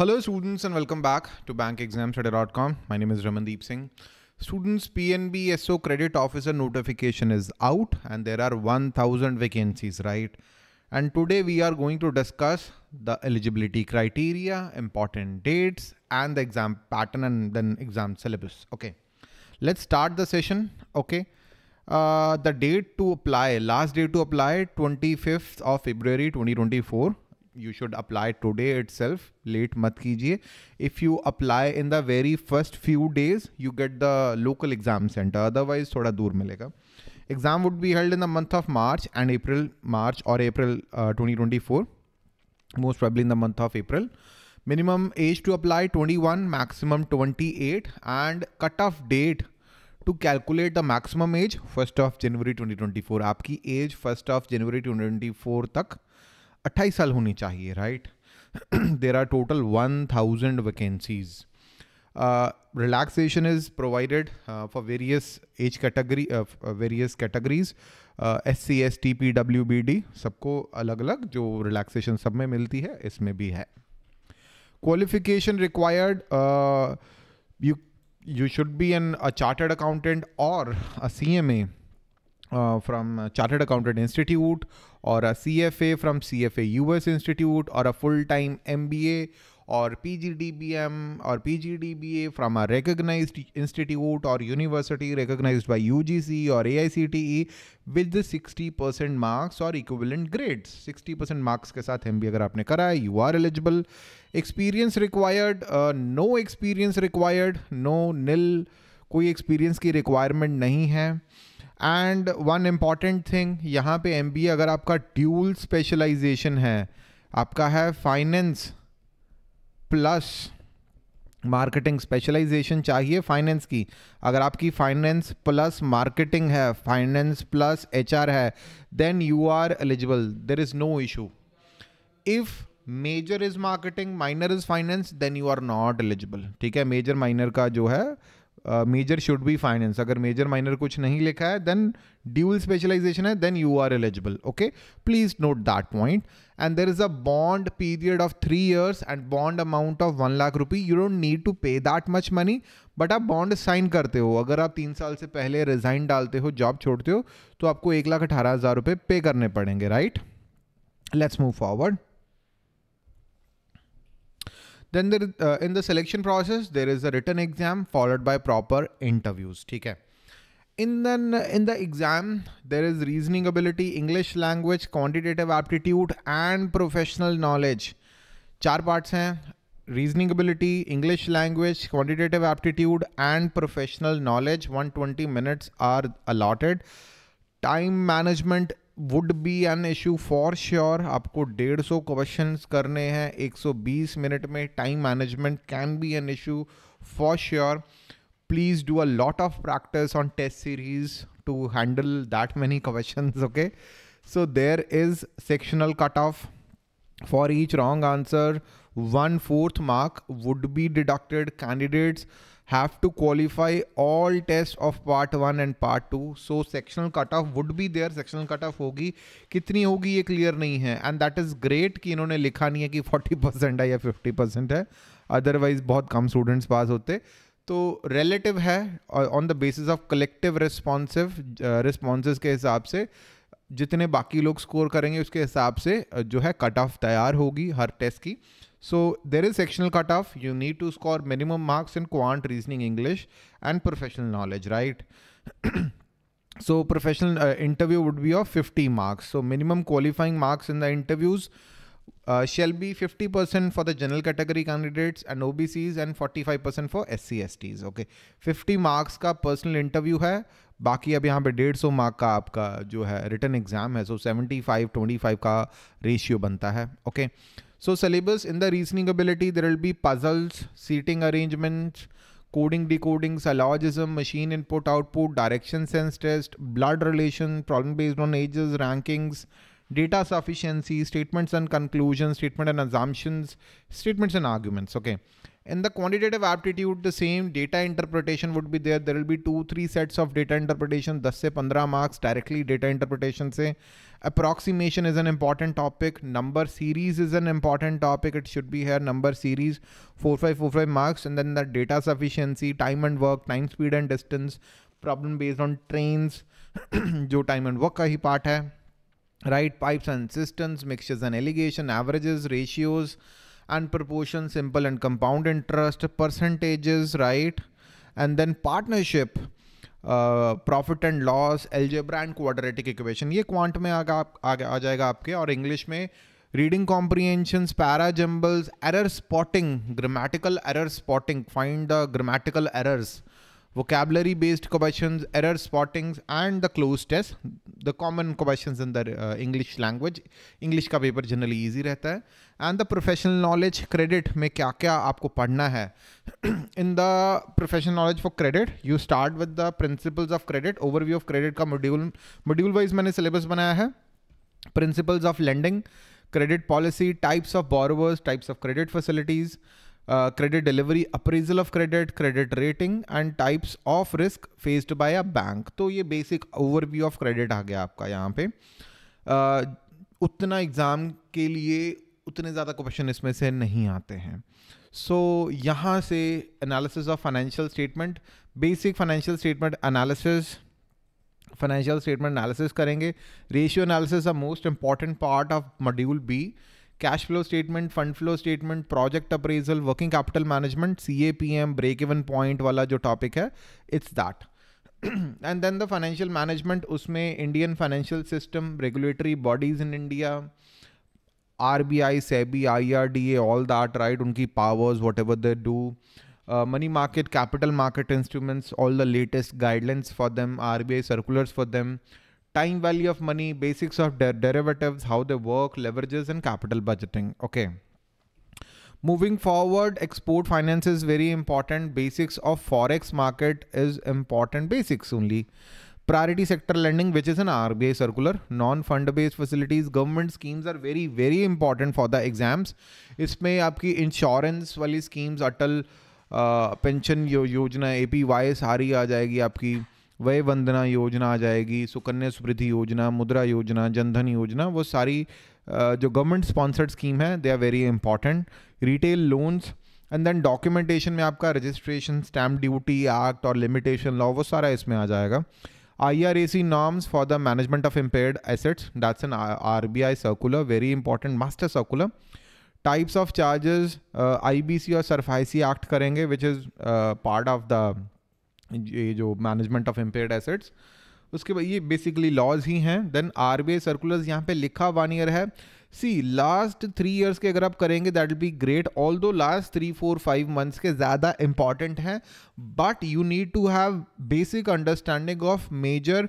Hello students and welcome back to bankexamstudy.com. My name is Ramandeep Singh. Students PNB SO credit officer notification is out and there are 1000 vacancies, right? And today we are going to discuss the eligibility criteria, important dates and the exam pattern and then exam syllabus. Okay, let's start the session. Okay. Uh, the date to apply, last date to apply 25th of February 2024 you should apply today itself late मत कीजिए if you apply in the very first few days you get the local exam centre otherwise थोड़ा दूर मिलेगा exam would be held in the month of March and April March और April twenty twenty four most probably in the month of April minimum age to apply twenty one maximum twenty eight and cut off date to calculate the maximum age first of January twenty twenty four आपकी age first of January twenty twenty four तक अट्ठाईस साल होनी चाहिए right there are total one thousand vacancies relaxation is provided for various age category various categories S C S T P W B D सबको अलग अलग जो relaxation सब में मिलती है इसमें भी है qualification required you you should be an a chartered accountant और a C M A from chartered accountant institute और a C F A from C F A U S institute और a full time M B A और P G D B M और P G D B A from a recognise institute और university recognise by U G C और A I C T E with sixty percent marks और equivalent grades sixty percent marks के साथ M B अगर आपने करा है you are eligible experience required no experience required no nil कोई experience की रिक्वायरमेंट नहीं है एंड वन इम्पॉर्टेंट थिंग यहाँ पे एम अगर आपका ड्यूल स्पेशलाइजेशन है आपका है फाइनेंस प्लस मार्केटिंग स्पेशलाइजेशन चाहिए फाइनेंस की अगर आपकी फाइनेंस प्लस मार्केटिंग है फाइनेंस प्लस एचआर है then you are eligible there is no issue if major is marketing minor is finance then you are not eligible ठीक है major minor का जो है मेजर शुड बी फाइनेंस अगर major minor कुछ नहीं लिखा है देन ड्यूल स्पेशलाइजेशन है then you are eligible okay please note that point and there is a bond period of three years and bond amount of one lakh rupee you don't need to pay that much money but आप bond sign करते हो अगर आप तीन साल से पहले resign डालते हो जॉब छोड़ते हो तो आपको एक लाख अठारह हज़ार रुपये पे करने पड़ेंगे right let's move forward Then there, uh, in the selection process, there is a written exam followed by proper interviews. Okay. In the, in the exam, there is reasoning ability, English language, quantitative aptitude and professional knowledge. चार parts हैं Reasoning ability, English language, quantitative aptitude, and professional knowledge. 120 minutes are allotted. Time management. Would be an issue for sure आपको डेढ़ सौ question करने हैं 120 minute में time management can be an issue for sure please do a lot of practice on test series to handle that many question okay so there is sectional cut off for each wrong answer one fourth mark would be deducted candidates have to qualify all tests of part one and part two. So sectional cutoff would be there. Sectional cutoff होगी कितनी होगी ये clear नहीं है and that is great कि इन्होंने लिखा नहीं है कि फोर्टी परसेंट है या फिफ्टी परसेंट है अदरवाइज बहुत कम स्टूडेंट्स पास होते तो रिलेटिव है on the basis of collective responsive response के हिसाब से जितने बाकी लोग स्कोर करेंगे उसके हिसाब से uh, जो है कट ऑफ तैयार होगी हर टेस्ट की So there is sectional cutoff. You need to score minimum marks in quant reasoning English and professional knowledge, right? so professional uh, interview would be of 50 marks. So minimum qualifying marks in the interviews uh, shall be 50% for the general category candidates and OBCs and 45% for SCSTs. Okay. 50 marks ka personal interview hai. बाकी अब यहाँ पे डेढ़ सौ mark का आपका जो है रिटर्न एग्जाम है so seventy five twenty five का रेशियो बनता है okay so syllabus in the reasoning ability there will be puzzles seating arrangement coding decoding syllogism machine input output direction sense test blood relation problem based on ages rankings data sufficiency statements and conclusion statement and assumptions statements and arguments okay In the quantitative aptitude, the same data interpretation would be there. There will be two, three sets of data interpretation, 10 se 15 marks directly data interpretation se Approximation is an important topic. Number series is an important topic. It should be here. Number series, 4545 marks. And then the data sufficiency, time and work, time speed and distance, problem based on trains, jo time and work ka hi part hai Right, pipes and systems, mixtures and allegation, averages, ratios, and proportion simple and compound interest percentages right and then partnership profit and loss algebra and quadratic equation ये quant में आगे आगे आ जाएगा आपके और English में reading comprehension para jumbles error spotting grammatical error spotting find the grammatical errors vocabulary based questions, error spottings, and the close test, the common questions in the uh, English language. English ka paper generally easy rehta hai and the professional knowledge credit mein kya kya aapko padhna hai in the professional knowledge for credit you start with the principles of credit overview of credit ka module module wise maine syllabus banaya hai principles of lending credit policy types of borrowers types of credit facilities uh, Uh, credit delivery appraisal of credit credit rating and types of risk faced by a bank तो ये basic overview of credit आ गया आपका यहाँ पे uh, उतना exam के लिए उतने ज़्यादा क्वेश्चन इसमें से नहीं आते हैं सो so, यहाँ से analysis of financial statement basic financial statement analysis financial statement analysis करेंगे ratio analysis a most important part of module B cash flow statement fund flow statement project appraisal working capital management C A P M break even point वाला जो topic है it's that and then the financial management उसमें Indian financial system regulatory bodies in India R B I SEBI I R D A all that right उनकी powers whatever they do money market capital market instruments all the latest guidelines for them R B I circulars for them time value of money basics of derivative how they work leverages and capital budgeting okay moving forward export finance is very important basics of forex market is important basics only priority sector lending which is an R B I circular non fund based facilities government schemes are very very important for the exams इसमें आपकी insurance वाली schemes अटल pension योजना A P Y सारी आ जाएगी आपकी वय वंदना योजना आ जाएगी सुकन्या समृद्धि योजना मुद्रा योजना जनधन योजना वो सारी जो गवर्नमेंट स्पॉन्सर्ड स्कीम है they are very important retail loans and then documentation में आपका रजिस्ट्रेशन स्टैम्प ड्यूटी एक्ट और लिमिटेशन लॉ वो सारा इसमें आ जाएगा I R A C norms for the management of impaired assets that's an R B I circular very important master circular types of charges I B C और SARFAESI act करेंगे which is part of the ये जो management of impaired assets उसके बाद ये basically laws ही हैं then R B I circulars यहाँ पे लिखा वन ईयर है सी लास्ट थ्री ईयर्स के अगर आप करेंगे that will be great although last three four five months के ज़्यादा इंपॉर्टेंट हैं but you need to have basic understanding of major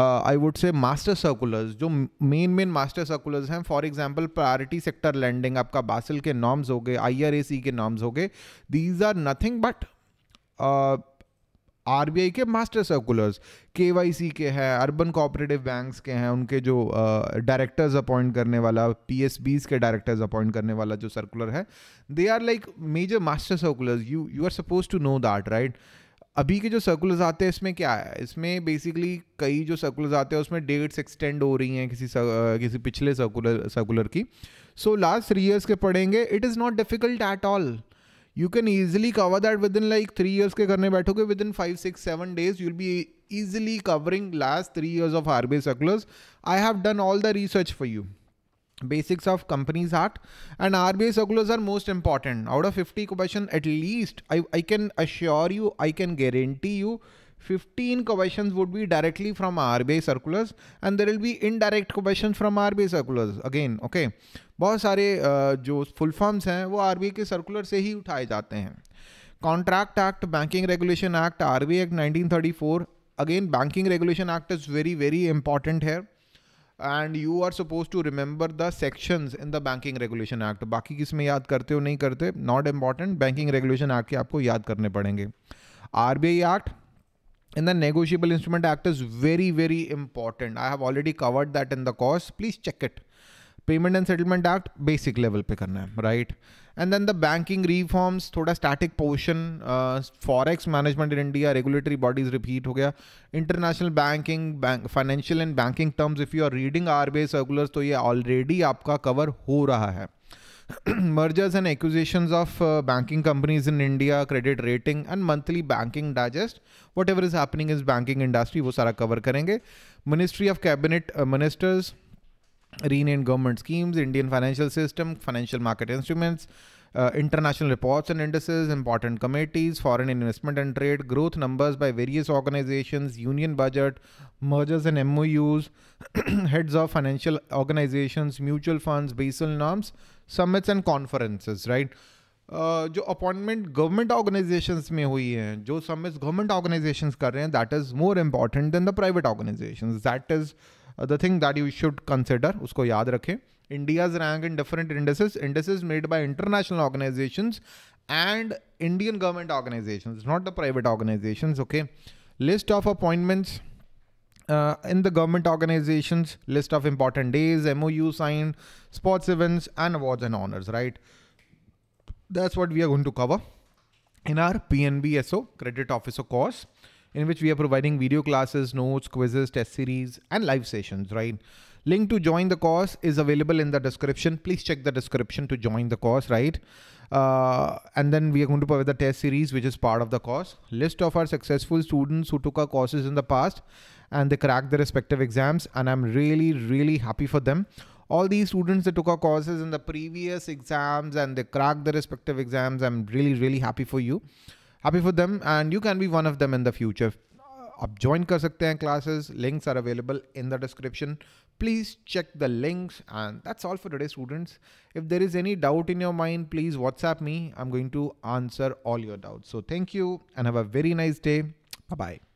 I would say master circulars जो main main master circulars हैं for example priority sector lending आपका Basel के norms हो गए आई R A सी के नॉर्म्स हो गए these are nothing but R के मास्टर सर्कुलर्स के के हैं अर्बन कोऑपरेटिव बैंक्स के हैं उनके जो डायरेक्टर्स अपॉइंट करने वाला पी के डायरेक्टर्स अपॉइंट करने वाला जो सर्कुलर है they are like major master circulars you you are supposed to know that right अभी के जो सर्कुलर्स आते हैं इसमें क्या है इसमें बेसिकली कई जो सर्कुलर्स आते हैं उसमें डेट्स एक्सटेंड हो रही हैं किसी सर, किसी पिछले सर्कुलर सर्कुलर की सो लास्ट थ्री ईयर्स के पढ़ेंगे it is not difficult at all you can easily cover that within like three years के करने बैठोगे within five six seven days you'll be easily covering last three years of RBI circulars. I have done all the research for you. Basics of companies act and RBI circulars are most important. Out of 50 questions. at least I, I can assure you, I can guarantee you fifteen question would 15 questions would be directly from RBI circulars and there will question from R B I circulars again okay बहुत सारे जो full forms हैं वो are B आई के circular से ही उठाए जाते हैं contract act banking regulation act R RBI act nineteen thirty four again banking regulation act is very very important है and you are supposed to remember the sections in the banking regulation act बाकी किस में याद करते हो नहीं करते not important banking regulation act के आपको याद करने पड़ेंगे R B I act And the negotiable instrument act is very, very important. I have already covered that in the course. Please check it. Payment and settlement act basic level पे करना है right and then the banking reforms थोड़ा static portion forex management in India regulatory bodies repeat हो गया international banking financial and banking terms if you are reading R B I circular तो ये already आपका cover हो रहा है mergers and acquisitions of uh, banking companies in India, credit rating and monthly banking digest. Whatever is happening is banking industry, we will cover करेंगे. Ministry of Cabinet uh, Ministers, renamed government schemes, Indian financial system, financial market instruments, uh, international reports and indices, important committees, foreign investment and trade, growth numbers by various organizations, union budget, mergers and MOUs, heads of financial organizations, mutual funds, Basel norms, summits and conferences right जो appointment government organisation में हुई हैं जो summits government organisation कर रहे हैं that is more important than the private organisation that is the thing that you should consider उसको याद रखें India's rank in different industries industries made by international organisation and Indian government organisation not the private organisation okay list of appointments uh, in the government organizations list of important days, MOU signed, sports events, and awards and honors, right? That's what we are going to cover in our PNBSO credit officer course in which we are providing video classes, notes, quizzes, test series, and live sessions, right? Link to join the course is available in the description. Please check the description to join the course, right? Uh, and then we are going to provide the test series, which is part of the course. List of our successful students who took our courses in the past and they cracked their respective exams. And I'm really, really happy for them. All these students that took our courses in the previous exams and they cracked their respective exams. I'm really, really happy for you. Happy for them. And you can be one of them in the future. आप join कर सकते हैं classes links are available in the description please check the links and that's all for today students if there is any doubt in your mind please WhatsApp me I am going to answer all your doubts so thank you and have a very nice day bye